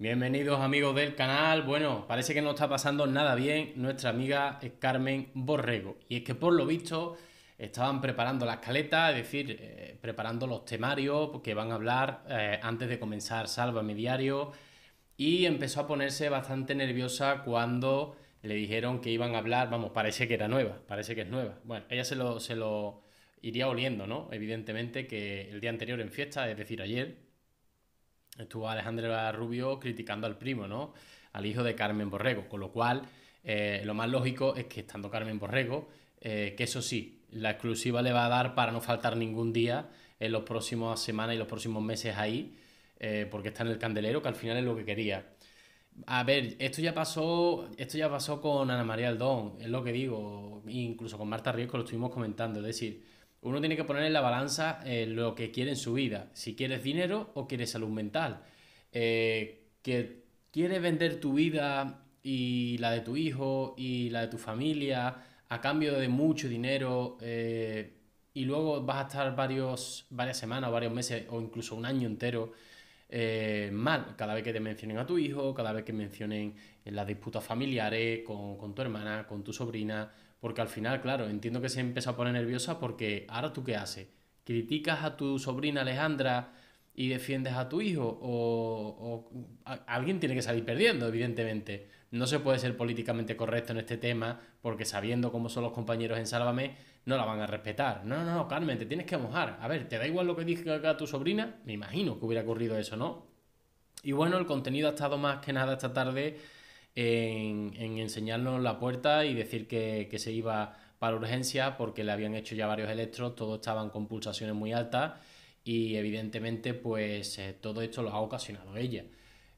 Bienvenidos amigos del canal. Bueno, parece que no está pasando nada bien nuestra amiga Carmen Borrego. Y es que por lo visto estaban preparando la escaleta, es decir, eh, preparando los temarios porque van a hablar eh, antes de comenzar Salva mi diario. Y empezó a ponerse bastante nerviosa cuando le dijeron que iban a hablar, vamos, parece que era nueva, parece que es nueva. Bueno, ella se lo, se lo iría oliendo, ¿no? Evidentemente que el día anterior en fiesta, es decir, ayer, estuvo Alejandra Rubio criticando al primo, ¿no? Al hijo de Carmen Borrego, con lo cual eh, lo más lógico es que estando Carmen Borrego, eh, que eso sí, la exclusiva le va a dar para no faltar ningún día en los próximas semanas y los próximos meses ahí, eh, porque está en el candelero, que al final es lo que quería. A ver, esto ya pasó, esto ya pasó con Ana María Aldón, es lo que digo, incluso con Marta Riesco lo estuvimos comentando, es decir, uno tiene que poner en la balanza eh, lo que quiere en su vida, si quieres dinero o quieres salud mental, eh, que quieres vender tu vida y la de tu hijo y la de tu familia a cambio de mucho dinero eh, y luego vas a estar varios, varias semanas, varios meses o incluso un año entero eh, mal. Cada vez que te mencionen a tu hijo, cada vez que mencionen eh, las disputas familiares con, con tu hermana, con tu sobrina, porque al final, claro, entiendo que se empieza a poner nerviosa porque ahora tú qué haces? ¿Criticas a tu sobrina Alejandra y defiendes a tu hijo? ¿O, alguien tiene que salir perdiendo, evidentemente. No se puede ser políticamente correcto en este tema, porque sabiendo cómo son los compañeros en Sálvame, no la van a respetar. No, no, no, Carmen, te tienes que mojar. A ver, ¿te da igual lo que dije acá tu sobrina? Me imagino que hubiera ocurrido eso, ¿no? Y bueno, el contenido ha estado más que nada esta tarde en, enseñarnos la puerta y decir que, se iba para urgencia porque le habían hecho ya varios electros, todos estaban con pulsaciones muy altas y evidentemente pues eh, todo esto lo ha ocasionado ella.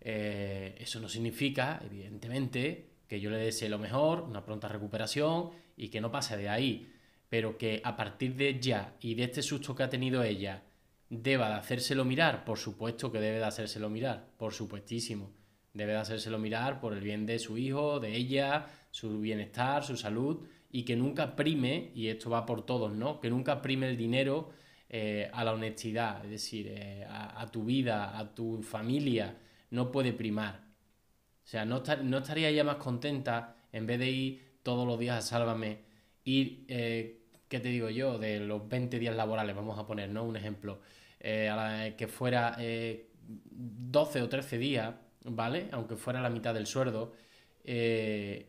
Eh, eso no significa, evidentemente, que yo le desee lo mejor, una pronta recuperación y que no pase de ahí. Pero que a partir de ya y de este susto que ha tenido ella, deba de hacérselo mirar, por supuesto que debe de hacérselo mirar, por supuestísimo. Debe de hacérselo mirar por el bien de su hijo, de ella, su bienestar, su salud, y que nunca prime, y esto va por todos, ¿no? Que nunca prime el dinero eh, a la honestidad, es decir, eh, a tu vida, a tu familia, no puede primar. O sea, no, no estaría ya más contenta en vez de ir todos los días a Sálvame, ir, eh, ¿qué te digo yo? De los 20 días laborales, vamos a poner, ¿no? Un ejemplo, eh, que fuera 12 eh, o 13 días, ¿vale? Aunque fuera la mitad del sueldo, que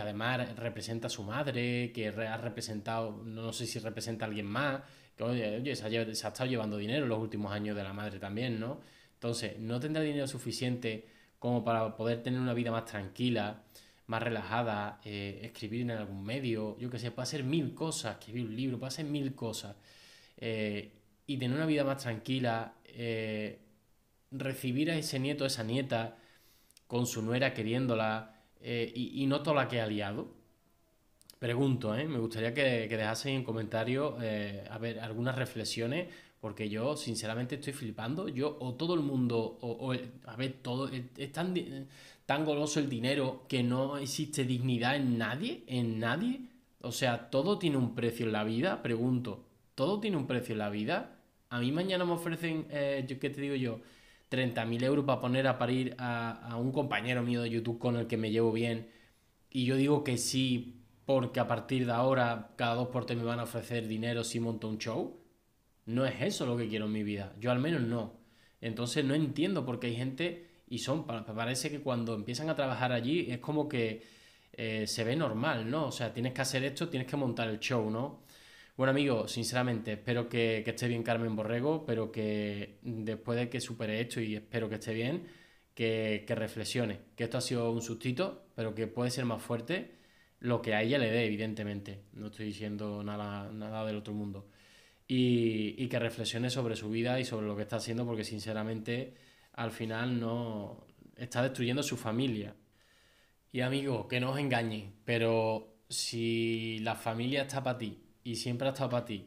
además representa a su madre, que ha representado, no sé si representa a alguien más, que oye, se, ha, se ha estado llevando dinero los últimos años de la madre también, ¿no? Entonces, no tendrá dinero suficiente como para poder tener una vida más tranquila, más relajada, eh, escribir en algún medio, yo qué sé, puede hacer mil cosas, escribir un libro, puede hacer mil cosas. Eh, y tener una vida más tranquila, eh, recibir a ese nieto, a esa nieta, con su nuera queriéndola, y, y, no toda la que ha liado. Pregunto, me gustaría que, que en comentarios a ver, algunas reflexiones porque yo, sinceramente, estoy flipando. Yo, o todo el mundo, o, a ver, todo. es tan, goloso el dinero que no existe dignidad en nadie, en nadie. O sea, todo tiene un precio en la vida, pregunto. Todo tiene un precio en la vida. A mí mañana me ofrecen, eh, ¿qué te digo yo? 30.000 euros para poner a parir a, un compañero mío de YouTube con el que me llevo bien. Y yo digo que sí, porque a partir de ahora, cada dos por me van a ofrecer dinero si monto un show. No es eso lo que quiero en mi vida. Yo al menos no. Entonces no entiendo por qué hay gente y son, parece que cuando empiezan a trabajar allí es como que eh, se ve normal, ¿no? O sea, tienes que hacer esto, tienes que montar el show, ¿no? Bueno, amigo, sinceramente, espero que, que esté bien Carmen Borrego, pero que después de que supere esto y espero que esté bien, que, que reflexione, que esto ha sido un sustito, pero que puede ser más fuerte lo que a ella le dé, evidentemente. No estoy diciendo nada, nada del otro mundo y, que reflexione sobre su vida y sobre lo que está haciendo, porque sinceramente al final no está destruyendo su familia. Y amigo, que no os engañe pero si la familia está para ti y siempre ha estado para ti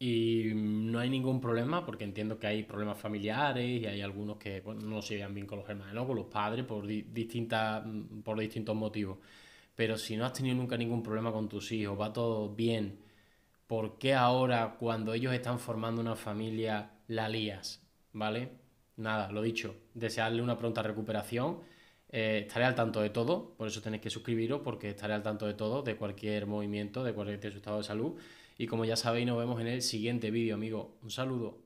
y no hay ningún problema, porque entiendo que hay problemas familiares y hay algunos que pues, no se llevan bien con los hermanos, con los padres, por, distintas, mm, por distintos motivos. Pero si no has tenido nunca ningún problema con tus hijos, va todo bien, ¿por qué ahora cuando ellos están formando una familia la lías? ¿Vale? Nada, lo dicho, desearle una pronta recuperación. Eh, estaré al tanto de todo, por eso tenéis que suscribiros porque estaré al tanto de todo, de cualquier movimiento, de cualquier estado de salud. Y como ya sabéis, nos vemos en el siguiente vídeo, amigo Un saludo.